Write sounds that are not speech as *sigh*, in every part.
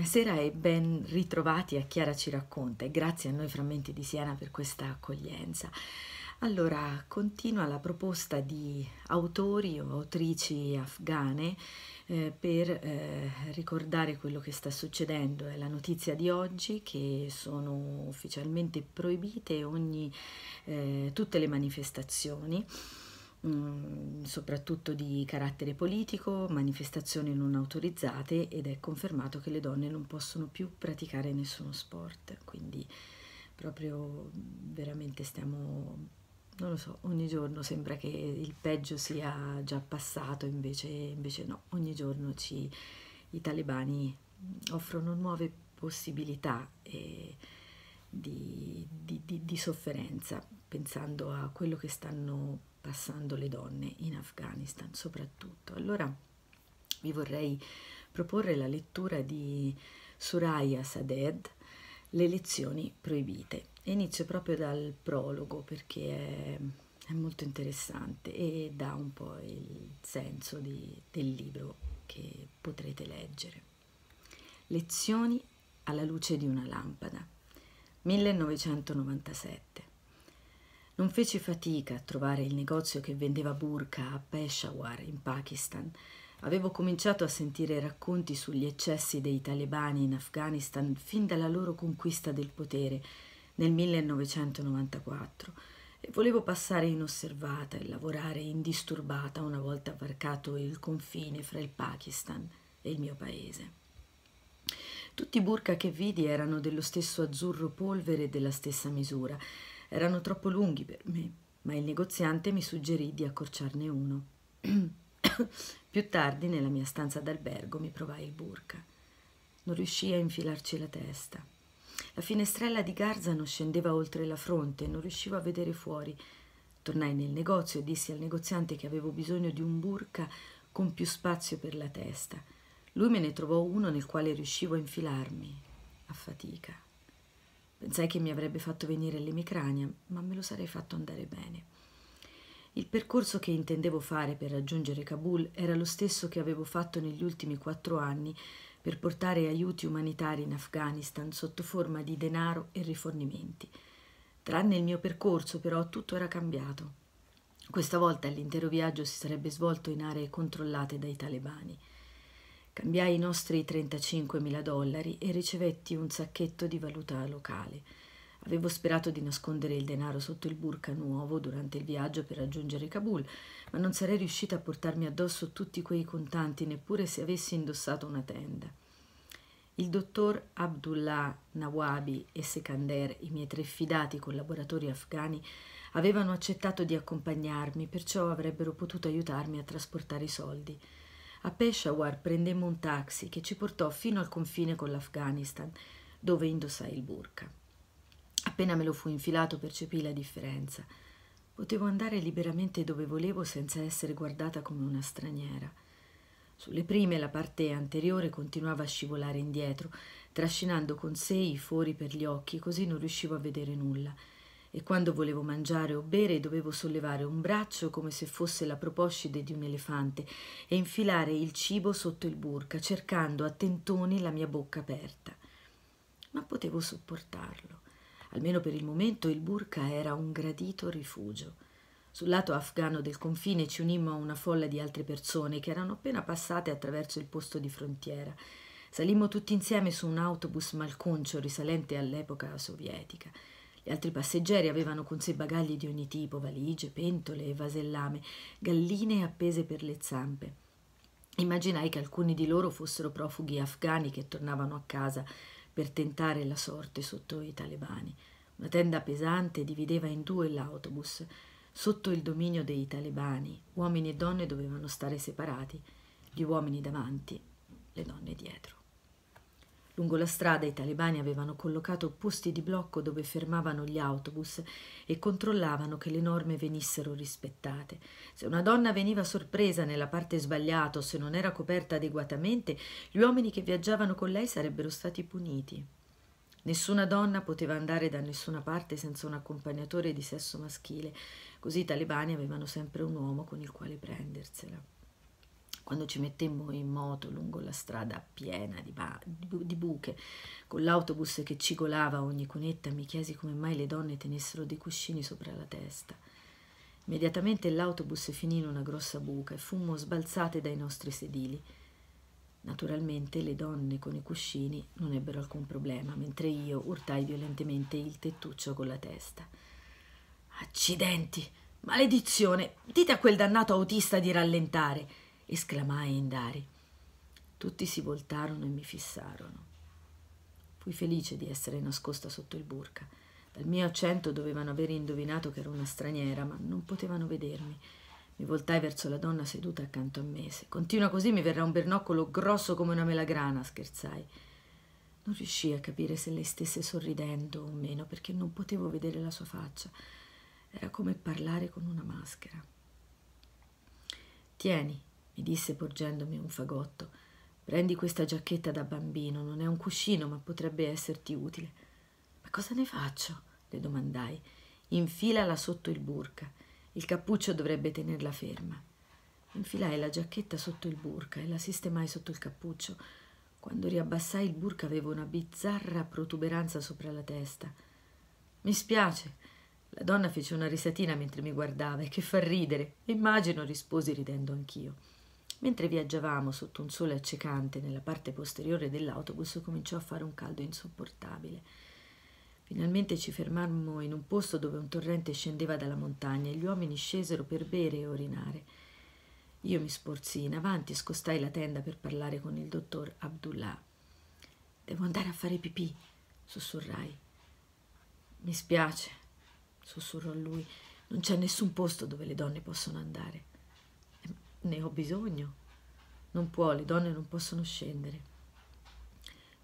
Buonasera e ben ritrovati a Chiara ci racconta e grazie a noi Frammenti di Siena per questa accoglienza. Allora, continua la proposta di autori o autrici afghane eh, per eh, ricordare quello che sta succedendo. È la notizia di oggi che sono ufficialmente proibite ogni, eh, tutte le manifestazioni. Mm, soprattutto di carattere politico, manifestazioni non autorizzate ed è confermato che le donne non possono più praticare nessuno sport, quindi proprio mm, veramente stiamo non lo so, ogni giorno sembra che il peggio sia già passato, invece, invece no, ogni giorno ci, i talebani mm, offrono nuove possibilità eh, di, di, di, di sofferenza, pensando a quello che stanno passando le donne in Afghanistan soprattutto. Allora vi vorrei proporre la lettura di Suraya Saded, Le lezioni proibite. inizio proprio dal prologo perché è, è molto interessante e dà un po' il senso di, del libro che potrete leggere. Lezioni alla luce di una lampada, 1997. Non feci fatica a trovare il negozio che vendeva burka a Peshawar, in Pakistan. Avevo cominciato a sentire racconti sugli eccessi dei talebani in Afghanistan fin dalla loro conquista del potere nel 1994 e volevo passare inosservata e lavorare indisturbata una volta varcato il confine fra il Pakistan e il mio paese. Tutti i burka che vidi erano dello stesso azzurro polvere e della stessa misura erano troppo lunghi per me, ma il negoziante mi suggerì di accorciarne uno. *coughs* Più tardi, nella mia stanza d'albergo, mi provai il burka. Non riuscii a infilarci la testa. La finestrella di Garza non scendeva oltre la fronte, e non riuscivo a vedere fuori. Tornai nel negozio e dissi al negoziante che avevo bisogno di un burka con più spazio per la testa. Lui me ne trovò uno nel quale riuscivo a infilarmi, a fatica. Pensai che mi avrebbe fatto venire l'emicrania, ma me lo sarei fatto andare bene. Il percorso che intendevo fare per raggiungere Kabul era lo stesso che avevo fatto negli ultimi quattro anni per portare aiuti umanitari in Afghanistan sotto forma di denaro e rifornimenti. Tranne il mio percorso, però, tutto era cambiato. Questa volta l'intero viaggio si sarebbe svolto in aree controllate dai talebani. Cambiai i nostri 35.000 dollari e ricevetti un sacchetto di valuta locale. Avevo sperato di nascondere il denaro sotto il burka nuovo durante il viaggio per raggiungere Kabul, ma non sarei riuscita a portarmi addosso tutti quei contanti neppure se avessi indossato una tenda. Il dottor Abdullah Nawabi e Sekander, i miei tre fidati collaboratori afghani, avevano accettato di accompagnarmi, perciò avrebbero potuto aiutarmi a trasportare i soldi. A Peshawar prendemmo un taxi che ci portò fino al confine con l'Afghanistan, dove indossai il burka. Appena me lo fu infilato percepii la differenza. Potevo andare liberamente dove volevo senza essere guardata come una straniera. Sulle prime la parte anteriore continuava a scivolare indietro, trascinando con sé i fori per gli occhi, così non riuscivo a vedere nulla e quando volevo mangiare o bere dovevo sollevare un braccio come se fosse la proposcide di un elefante e infilare il cibo sotto il burca, cercando a tentoni la mia bocca aperta. Ma potevo sopportarlo. Almeno per il momento il burca era un gradito rifugio. Sul lato afghano del confine ci unimmo a una folla di altre persone che erano appena passate attraverso il posto di frontiera. Salimmo tutti insieme su un autobus malconcio risalente all'epoca sovietica. Gli altri passeggeri avevano con sé bagagli di ogni tipo, valigie, pentole e vasellame, galline appese per le zampe. Immaginai che alcuni di loro fossero profughi afghani che tornavano a casa per tentare la sorte sotto i talebani. Una tenda pesante divideva in due l'autobus. Sotto il dominio dei talebani, uomini e donne dovevano stare separati, gli uomini davanti, le donne dietro. Lungo la strada i talebani avevano collocato posti di blocco dove fermavano gli autobus e controllavano che le norme venissero rispettate. Se una donna veniva sorpresa nella parte sbagliata o se non era coperta adeguatamente, gli uomini che viaggiavano con lei sarebbero stati puniti. Nessuna donna poteva andare da nessuna parte senza un accompagnatore di sesso maschile, così i talebani avevano sempre un uomo con il quale prendersela. Quando ci mettemmo in moto lungo la strada piena di, bu di buche, con l'autobus che cigolava a ogni cunetta, mi chiesi come mai le donne tenessero dei cuscini sopra la testa. Immediatamente l'autobus finì in una grossa buca e fummo sbalzate dai nostri sedili. Naturalmente le donne con i cuscini non ebbero alcun problema, mentre io urtai violentemente il tettuccio con la testa. Accidenti! Maledizione! Dite a quel dannato autista di rallentare! esclamai Indari. Tutti si voltarono e mi fissarono. Fui felice di essere nascosta sotto il burca. Dal mio accento dovevano aver indovinato che ero una straniera, ma non potevano vedermi. Mi voltai verso la donna seduta accanto a me. Se continua così mi verrà un bernoccolo grosso come una melagrana, scherzai. Non riuscii a capire se lei stesse sorridendo o meno, perché non potevo vedere la sua faccia. Era come parlare con una maschera. Tieni, mi disse porgendomi un fagotto. Prendi questa giacchetta da bambino, non è un cuscino, ma potrebbe esserti utile. Ma cosa ne faccio? le domandai. Infilala sotto il burca. Il cappuccio dovrebbe tenerla ferma. Infilai la giacchetta sotto il burca e la sistemai sotto il cappuccio. Quando riabbassai il burca avevo una bizzarra protuberanza sopra la testa. Mi spiace. La donna fece una risatina mentre mi guardava e che fa ridere. Immagino, risposi ridendo anch'io. Mentre viaggiavamo sotto un sole accecante nella parte posteriore dell'autobus cominciò a fare un caldo insopportabile. Finalmente ci fermammo in un posto dove un torrente scendeva dalla montagna e gli uomini scesero per bere e orinare. Io mi sporsi in avanti e scostai la tenda per parlare con il dottor Abdullah. Devo andare a fare pipì, sussurrai. Mi spiace, sussurrò lui. Non c'è nessun posto dove le donne possono andare ne ho bisogno. Non può, le donne non possono scendere.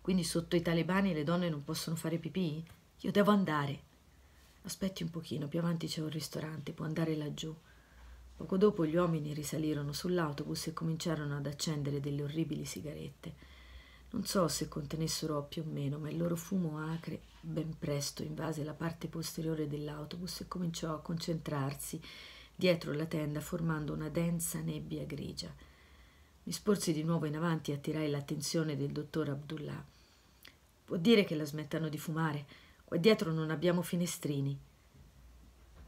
Quindi sotto i talebani le donne non possono fare pipì? Io devo andare. Aspetti un pochino, più avanti c'è un ristorante, può andare laggiù. Poco dopo gli uomini risalirono sull'autobus e cominciarono ad accendere delle orribili sigarette. Non so se contenessero oppio o meno, ma il loro fumo acre ben presto invase la parte posteriore dell'autobus e cominciò a concentrarsi dietro la tenda formando una densa nebbia grigia. Mi sporsi di nuovo in avanti e attirai l'attenzione del dottor Abdullah. Può dire che la smettano di fumare. Qua dietro non abbiamo finestrini.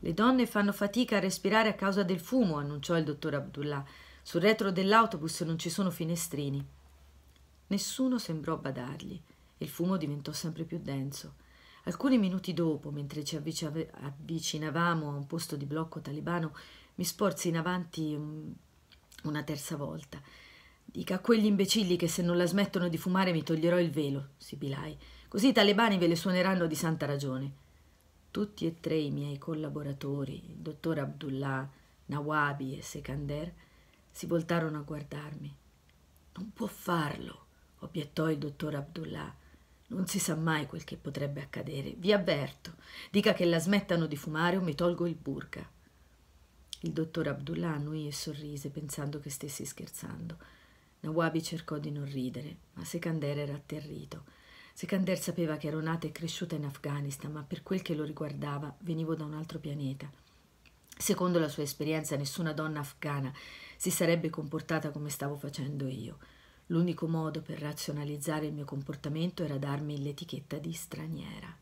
Le donne fanno fatica a respirare a causa del fumo, annunciò il dottor Abdullah. Sul retro dell'autobus non ci sono finestrini. Nessuno sembrò badargli. Il fumo diventò sempre più denso. Alcuni minuti dopo, mentre ci avvicinavamo a un posto di blocco talebano, mi sporsi in avanti una terza volta. Dica a quegli imbecilli che se non la smettono di fumare mi toglierò il velo, sibilai. Così i talebani ve le suoneranno di santa ragione. Tutti e tre i miei collaboratori, il dottor Abdullah, Nawabi e Sekander, si voltarono a guardarmi. Non può farlo, obiettò il dottor Abdullah. Non si sa mai quel che potrebbe accadere. Vi avverto. Dica che la smettano di fumare o mi tolgo il burka. Il dottor Abdullah annui e sorrise, pensando che stessi scherzando. Nawabi cercò di non ridere, ma Sekander era atterrito. Sekander sapeva che ero nata e cresciuta in Afghanistan, ma per quel che lo riguardava venivo da un altro pianeta. Secondo la sua esperienza, nessuna donna afghana si sarebbe comportata come stavo facendo io. L'unico modo per razionalizzare il mio comportamento era darmi l'etichetta di straniera.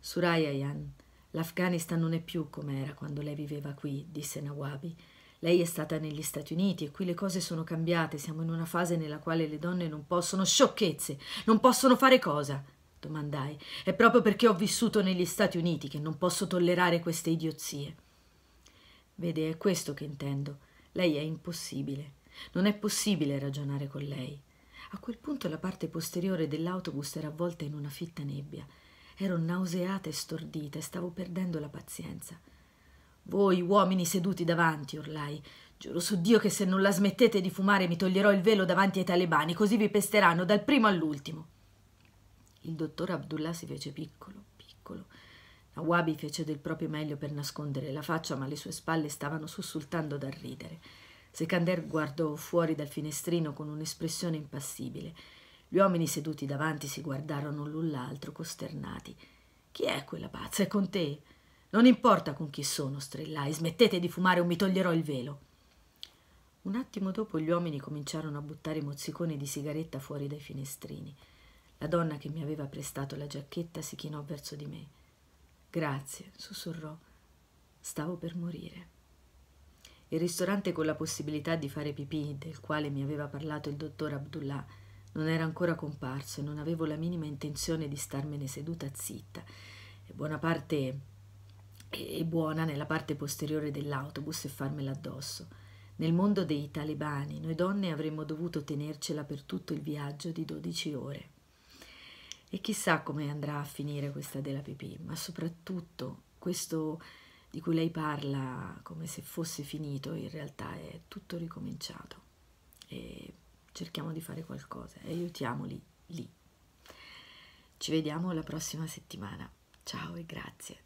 Surayayan, l'Afghanistan non è più come era quando lei viveva qui, disse Nawabi. Lei è stata negli Stati Uniti e qui le cose sono cambiate, siamo in una fase nella quale le donne non possono sciocchezze, non possono fare cosa? domandai. È proprio perché ho vissuto negli Stati Uniti che non posso tollerare queste idiozie. Vede, è questo che intendo. Lei è impossibile. Non è possibile ragionare con lei. A quel punto la parte posteriore dell'autobus era avvolta in una fitta nebbia. Ero nauseata e stordita e stavo perdendo la pazienza. Voi uomini seduti davanti, urlai, giuro su Dio che se non la smettete di fumare mi toglierò il velo davanti ai talebani, così vi pesteranno dal primo all'ultimo. Il dottor Abdullah si fece piccolo, piccolo. Awabi fece del proprio meglio per nascondere la faccia, ma le sue spalle stavano sussultando dal ridere. Secander guardò fuori dal finestrino con un'espressione impassibile. Gli uomini seduti davanti si guardarono l'un l'altro, costernati. Chi è quella pazza? È con te? Non importa con chi sono, strillai. Smettete di fumare o mi toglierò il velo. Un attimo dopo gli uomini cominciarono a buttare mozziconi di sigaretta fuori dai finestrini. La donna che mi aveva prestato la giacchetta si chinò verso di me. Grazie, sussurrò. Stavo per morire. Il ristorante con la possibilità di fare pipì, del quale mi aveva parlato il dottor Abdullah, non era ancora comparso e non avevo la minima intenzione di starmene seduta zitta. E buona parte e buona nella parte posteriore dell'autobus e farmela addosso. Nel mondo dei talebani noi donne avremmo dovuto tenercela per tutto il viaggio di 12 ore. E chissà come andrà a finire questa della pipì, ma soprattutto questo di cui lei parla come se fosse finito, in realtà è tutto ricominciato e cerchiamo di fare qualcosa e aiutiamoli lì. Ci vediamo la prossima settimana. Ciao e grazie.